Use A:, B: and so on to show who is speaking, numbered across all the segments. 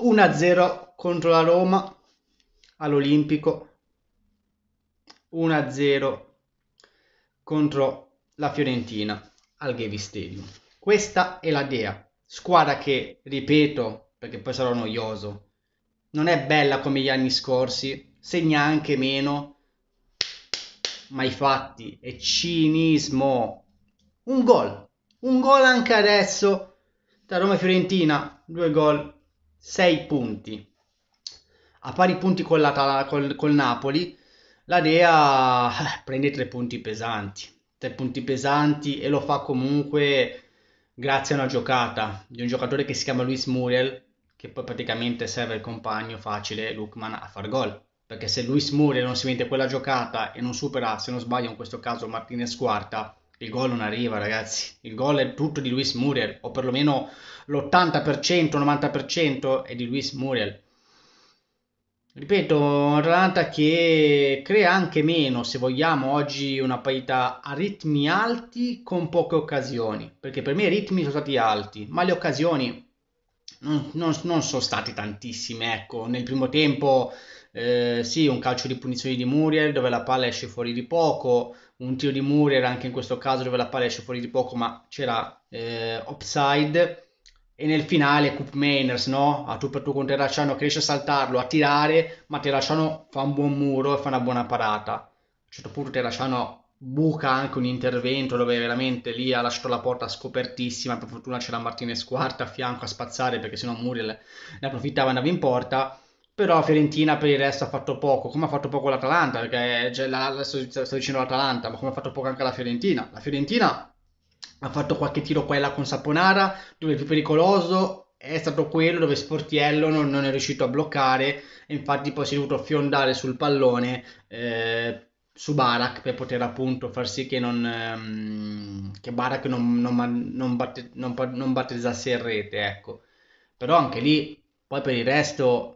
A: 1-0 eh. contro la Roma all'Olimpico, 1-0 contro la Fiorentina al Gavi Stadium. Questa è la Dea, squadra che, ripeto, perché poi sarò noioso, non è bella come gli anni scorsi, segna anche meno, ma i fatti è cinismo. Un gol, un gol anche adesso da Roma e Fiorentina, due gol, 6 punti. A pari punti con la, col, col Napoli, la Dea eh, prende 3 punti pesanti. 3 punti pesanti e lo fa comunque grazie a una giocata di un giocatore che si chiama Luis Muriel, che poi praticamente serve il compagno facile Lukman a far gol. Perché se Luis Muriel non si mette quella giocata e non supera, se non sbaglio in questo caso, Martinez Quarta, il gol non arriva, ragazzi. Il gol è tutto di Luis Muriel, o perlomeno l'80%, 90% è di Luis Muriel. Ripeto, Atalanta che crea anche meno, se vogliamo, oggi una parità a ritmi alti con poche occasioni, perché per me i ritmi sono stati alti, ma le occasioni non, non, non sono state tantissime, ecco, nel primo tempo eh, sì, un calcio di punizione di Muriel dove la palla esce fuori di poco, un tiro di Muriel anche in questo caso dove la palla esce fuori di poco, ma c'era eh, upside. E nel finale Coop Mainers, no? A tu per tu con Terracciano che riesce a saltarlo, a tirare, ma Terracciano fa un buon muro e fa una buona parata. A un certo punto Terracciano buca anche un intervento dove veramente lì ha lasciato la porta scopertissima. Per fortuna c'era Martinez quarta a fianco a spazzare perché sennò Muriel ne approfittava e andava in porta. Però Fiorentina per il resto ha fatto poco, come ha fatto poco l'Atalanta, perché cioè, la, la, sto, sto dicendo l'Atalanta, ma come ha fatto poco anche la Fiorentina. La Fiorentina ha fatto qualche tiro qua e là con Saponara, dove il più pericoloso è stato quello dove Sportiello non, non è riuscito a bloccare, e infatti poi si è dovuto fiondare sul pallone eh, su Barak per poter appunto far sì che, non, ehm, che Barak non, non, non, batte, non, non battezzasse in rete, ecco. Però anche lì, poi per il resto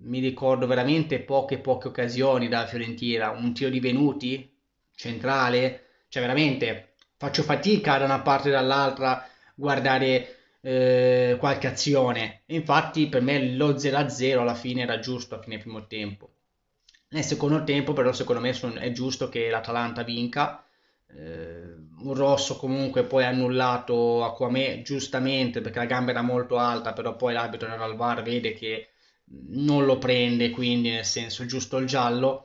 A: mi ricordo veramente poche poche occasioni dalla Fiorentina, un tiro di Venuti centrale, cioè veramente faccio fatica da una parte e dall'altra guardare eh, qualche azione. Infatti per me lo 0-0 alla fine era giusto a fine primo tempo. Nel secondo tempo però secondo me è giusto che l'Atalanta vinca. Eh, un rosso comunque poi annullato a Quame giustamente perché la gamba era molto alta, però poi l'arbitro era al VAR, vede che non lo prende, quindi nel senso giusto il giallo,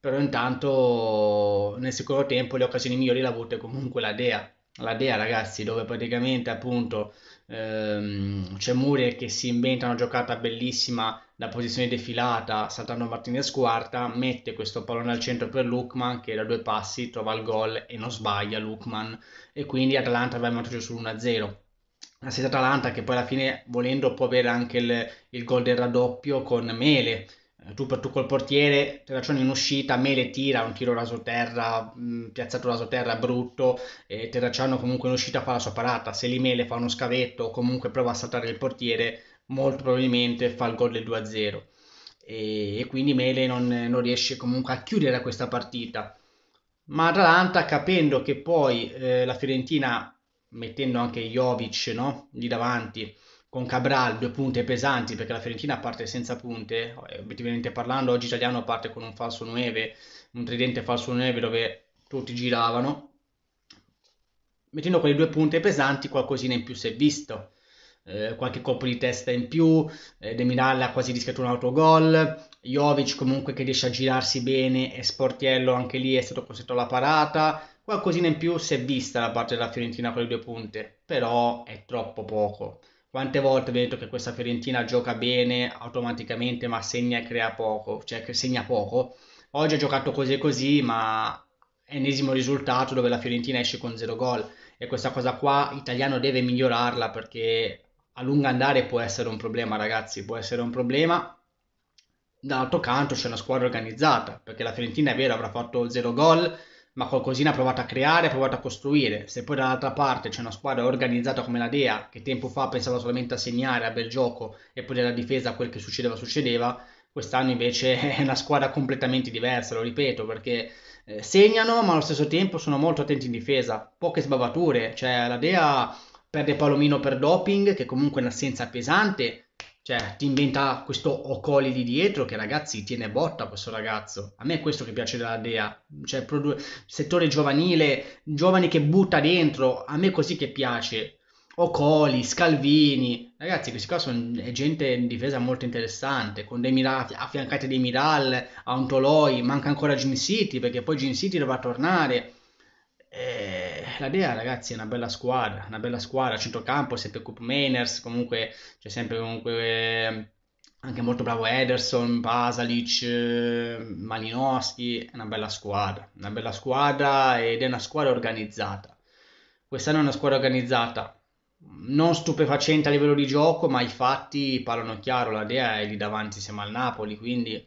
A: però intanto nel secondo tempo le occasioni migliori l'ha avute comunque la Dea. La Dea, ragazzi, dove praticamente appunto ehm, c'è Muriel che si inventa una giocata bellissima da posizione defilata, saltando Martinez quarta, mette questo pallone al centro per Lukman che da due passi trova il gol e non sbaglia Lukman e quindi Atalanta va in vantaggio sull'1-0 la stessa Atalanta che poi alla fine volendo può avere anche il, il gol del raddoppio con Mele eh, tu per tu col portiere Terraccioni in uscita Mele tira un tiro raso terra mm, piazzato raso terra brutto e Terracciano comunque in uscita fa la sua parata se lì Mele fa uno scavetto o comunque prova a saltare il portiere molto probabilmente fa il gol del 2-0 e, e quindi Mele non, non riesce comunque a chiudere questa partita ma Atalanta capendo che poi eh, la Fiorentina mettendo anche Jovic no? lì davanti, con Cabral, due punte pesanti, perché la Fiorentina parte senza punte, eh, obiettivamente parlando, oggi Italiano parte con un falso 9, un tridente falso 9 dove tutti giravano, mettendo quelle due punte pesanti qualcosina in più si è visto, eh, qualche colpo di testa in più, eh, De Miral ha quasi rischiato un autogol, Jovic comunque che riesce a girarsi bene e Sportiello anche lì è stato costretto alla parata, Qualcosina in più si è vista da parte della Fiorentina con le due punte, però è troppo poco. Quante volte vi ho detto che questa Fiorentina gioca bene automaticamente ma segna e crea poco, cioè segna poco. Oggi ha giocato così e così, ma ennesimo risultato dove la Fiorentina esce con zero gol. E questa cosa qua italiano deve migliorarla perché a lungo andare può essere un problema, ragazzi, può essere un problema. Dall'altro canto c'è una squadra organizzata, perché la Fiorentina è vero, avrà fatto zero gol, ma qualcosina ha provato a creare, ha provato a costruire. Se poi dall'altra parte c'è una squadra organizzata come la Dea, che tempo fa pensava solamente a segnare, a bel gioco, e poi nella difesa quel che succedeva succedeva, quest'anno invece è una squadra completamente diversa, lo ripeto, perché eh, segnano, ma allo stesso tempo sono molto attenti in difesa, poche sbavature, cioè la Dea perde Palomino per doping, che comunque è un'assenza pesante, cioè, ti inventa questo Ocoli di dietro che ragazzi tiene botta questo ragazzo. A me è questo che piace della Dea. Cioè, produ- settore giovanile, giovani che butta dentro. A me è così che piace. Ocoli, Scalvini. Ragazzi, questi qua sono gente in difesa molto interessante. Con dei Miral, affiancati dei Miral, a un Toloi. Manca ancora Gin City perché poi Gin City dovrà tornare. Eh la Dea, ragazzi, è una bella squadra, una bella squadra, centrocampo, sempre Coop Mainers, comunque c'è cioè sempre comunque ehm, anche molto bravo Ederson, Pasalic, ehm, Malinowski, è una bella squadra, una bella squadra ed è una squadra organizzata. Quest'anno è una squadra organizzata, non stupefacente a livello di gioco, ma i fatti parlano chiaro, la Dea è lì davanti insieme al Napoli, quindi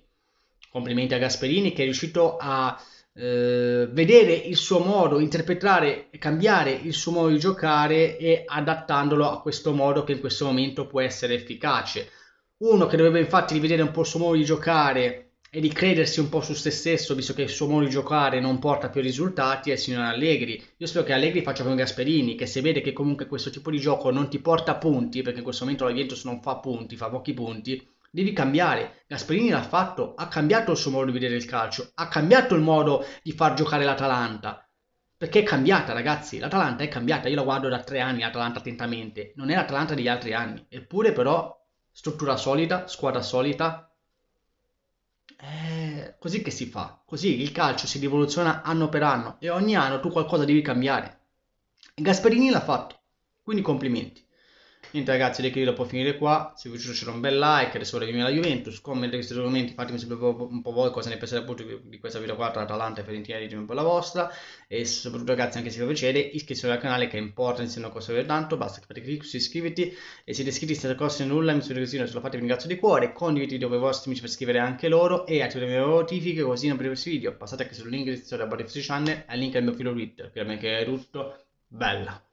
A: complimenti a Gasperini che è riuscito a eh, vedere il suo modo, interpretare, e cambiare il suo modo di giocare e adattandolo a questo modo che in questo momento può essere efficace. Uno che dovrebbe infatti rivedere un po' il suo modo di giocare e di credersi un po' su se stesso, visto che il suo modo di giocare non porta più risultati, è il signor Allegri. Io spero che Allegri faccia come Gasperini, che se vede che comunque questo tipo di gioco non ti porta punti, perché in questo momento la Juventus non fa punti, fa pochi punti, devi cambiare. Gasperini l'ha fatto, ha cambiato il suo modo di vedere il calcio, ha cambiato il modo di far giocare l'Atalanta. Perché è cambiata, ragazzi, l'Atalanta è cambiata, io la guardo da tre anni l'Atalanta attentamente, non è l'Atalanta degli altri anni, eppure però struttura solida, squadra solita. È eh, così che si fa, così il calcio si rivoluziona anno per anno e ogni anno tu qualcosa devi cambiare. Gasperini l'ha fatto, quindi complimenti. Niente ragazzi, direi il video può finire qua, se vi è piaciuto lasciate un bel like, adesso venire alla Juventus, commentate questi argomenti, fatemi sapere un po' voi cosa ne pensate appunto di questa video qua tra Atalanta e Fiorentina, ditemi un po' la vostra, e soprattutto ragazzi anche se vi piacere iscrivetevi al canale che è importante, se non costa per tanto, basta che fate clic su iscriviti, e se siete iscritti senza costa nulla, mi sono così, se lo fate vi ringrazio di cuore, condividete con i vostri amici per scrivere anche loro, e attivate le notifiche così non perdete questi video, passate anche sul link di descrizione a Barry Channel, e al link al mio filo Twitter, che è tutto, bella!